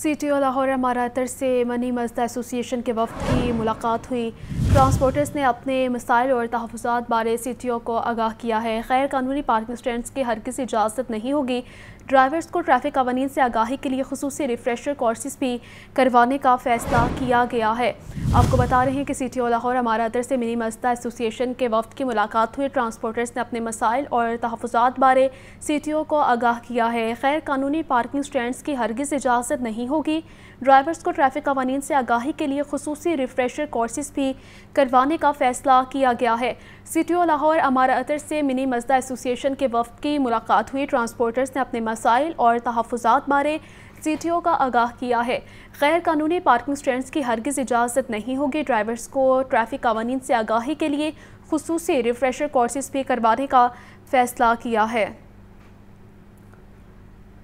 C T O Lahore अमारातर से money मजद association के वफद की मुलाकात हुई ट्रांसपोर्टर्स ने अपने मसाइल और तहफ़ात बारे सी टी ओ को आगाह किया है गैर कानूनी पार्किंग स्टैंड की हर किसी इजाज़त नहीं होगी ड्राइवर्स को ट्रैफिक कवानीन से आगाही के लिए खसूस रिफ्रेशर कोर्सेज भी करवाने का फ़ैसला किया गया है आपको बता रहे हैं कि सी टी ओ लाहौर अमारातर से मिनी मजदा एसोसिएशन के वफद की मुलाकात हुई ट्रांसपोर्टर्स ने अपने मसाइल और तहफ़ात बारे सी टी ओ को आगाह किया है गैर कानूनी पार्किंग स्टैंड की हरगज़ इजाज़त नहीं नहीं होगी ड्राइवर्स को ट्रैफिक कवानीन से आगाही के लिए खसूस रिफ्रेशर कोर्सेज भी करवाने का फैसला किया गया है सिटी ओ लाहौर अमारा अतर से मिनी मजदा एसोसिएशन के वफद की मुलाकात हुई ट्रांसपोर्टर्स ने अपने मसाइल और तहफात बारे सी टी ओ का आगाह किया है गैर कानूनी पार्किंग स्टैंड की हरगिज़ इजाज़त नहीं होगी ड्राइवर्स को ट्रैफिक कवानीन से आगाही के लिए खसूस रिफ्रेशर कोर्सेज भी करवाने का फैसला किया है